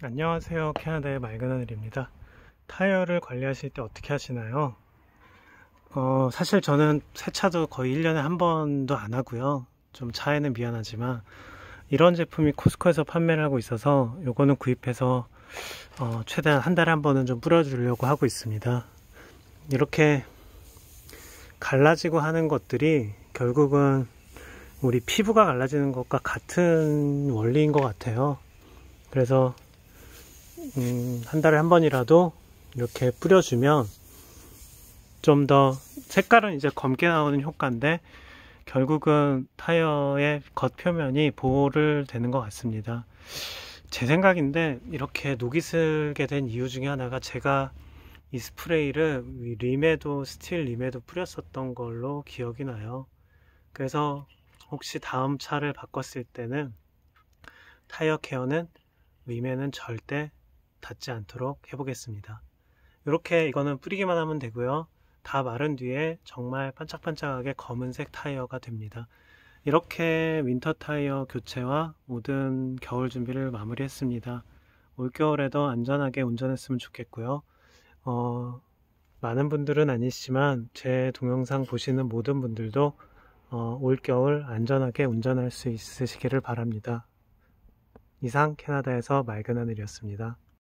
안녕하세요 캐나다의 맑은 하늘입니다 타이어를 관리하실 때 어떻게 하시나요? 어, 사실 저는 세차도 거의 1년에 한 번도 안 하고요 좀 차에는 미안하지만 이런 제품이 코스코에서 판매를 하고 있어서 요거는 구입해서 어, 최대한 한 달에 한 번은 좀 뿌려주려고 하고 있습니다 이렇게 갈라지고 하는 것들이 결국은 우리 피부가 갈라지는 것과 같은 원리인 것 같아요 그래서 음, 한 달에 한 번이라도 이렇게 뿌려주면 좀 더 색깔은 이제 검게 나오는 효과인데 결국은 타이어의 겉표면이 보호를 되는 것 같습니다. 제 생각인데 이렇게 녹이 슬게 된 이유 중에 하나가 제가 이 스프레이를 리메도 스틸 리메도 뿌렸었던 걸로 기억이 나요. 그래서 혹시 다음 차를 바꿨을 때는 타이어 케어는 리메는 절대 닿지 않도록 해보겠습니다. 이렇게 이거는 뿌리기만 하면 되고요. 다 마른 뒤에 정말 반짝반짝하게 검은색 타이어가 됩니다. 이렇게 윈터 타이어 교체와 모든 겨울 준비를 마무리했습니다. 올겨울에도 안전하게 운전했으면 좋겠고요. 어, 많은 분들은 아니시지만 제 동영상 보시는 모든 분들도 어, 올겨울 안전하게 운전할 수 있으시기를 바랍니다. 이상 캐나다에서 맑은 하늘이었습니다.